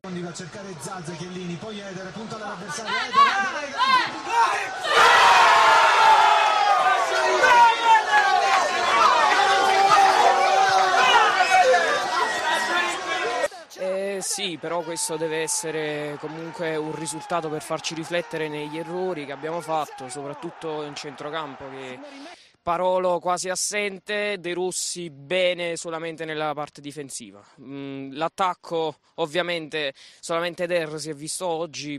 Mondi va a cercare Zalza Chiellini, poi Edere, punta dall'avversario. Edere, Edere, Edere. Eh, sì, però questo deve essere comunque un risultato per farci riflettere negli errori che abbiamo fatto, soprattutto in centrocampo che Parolo quasi assente, De Rossi bene solamente nella parte difensiva. Mm, l'attacco ovviamente solamente Der si è visto oggi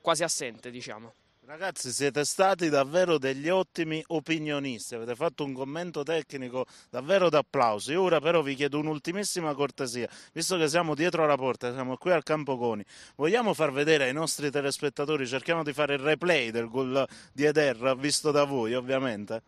quasi assente diciamo. Ragazzi siete stati davvero degli ottimi opinionisti, avete fatto un commento tecnico davvero d'applauso. Io ora però vi chiedo un'ultimissima cortesia, visto che siamo dietro la porta, siamo qui al Campo Coni, vogliamo far vedere ai nostri telespettatori, cerchiamo di fare il replay del gol di Eder visto da voi ovviamente?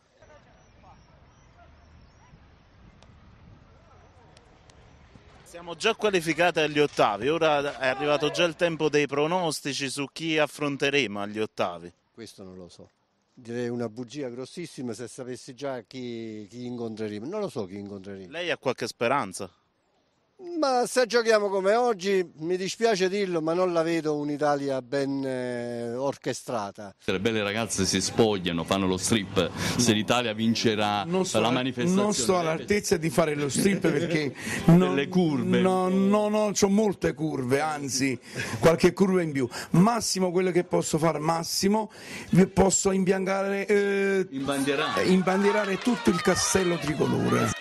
Siamo già qualificati agli ottavi, ora è arrivato già il tempo dei pronostici su chi affronteremo agli ottavi. Questo non lo so. Direi una bugia grossissima se sapessi già chi, chi incontreremo. Non lo so chi incontreremo. Lei ha qualche speranza? Ma se giochiamo come oggi, mi dispiace dirlo, ma non la vedo un'Italia ben eh, orchestrata. Le belle ragazze si spogliano, fanno lo strip. Se l'Italia vincerà so, la manifestazione. Non sto all'altezza di fare lo strip perché non, le curve. No, no, no, ho molte curve, anzi, qualche curva in più. Massimo quello che posso fare, Massimo, posso imbiancare eh, imbandierare. imbandierare tutto il castello tricolore.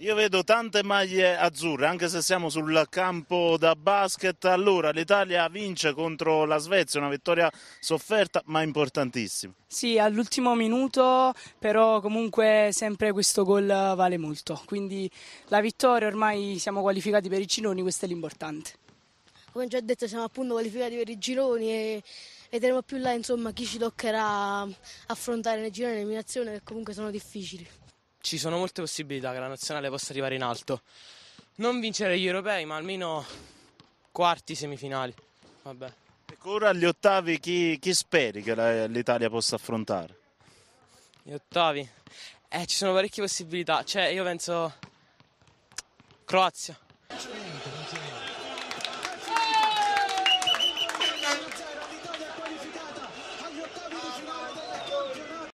Io vedo tante maglie azzurre, anche se siamo sul campo da basket. Allora, l'Italia vince contro la Svezia, una vittoria sofferta ma importantissima. Sì, all'ultimo minuto, però comunque sempre questo gol vale molto. Quindi la vittoria, ormai siamo qualificati per i gironi, questo è l'importante. Come già detto, siamo appunto qualificati per i gironi e vedremo più là insomma chi ci toccherà affrontare nei gironi di eliminazione che comunque sono difficili ci sono molte possibilità che la nazionale possa arrivare in alto. Non vincere gli europei, ma almeno quarti, semifinali. Vabbè. E ora agli ottavi chi, chi speri che la, l'Italia possa affrontare? Gli ottavi? Eh, ci sono parecchie possibilità. Cioè, io penso Croazia.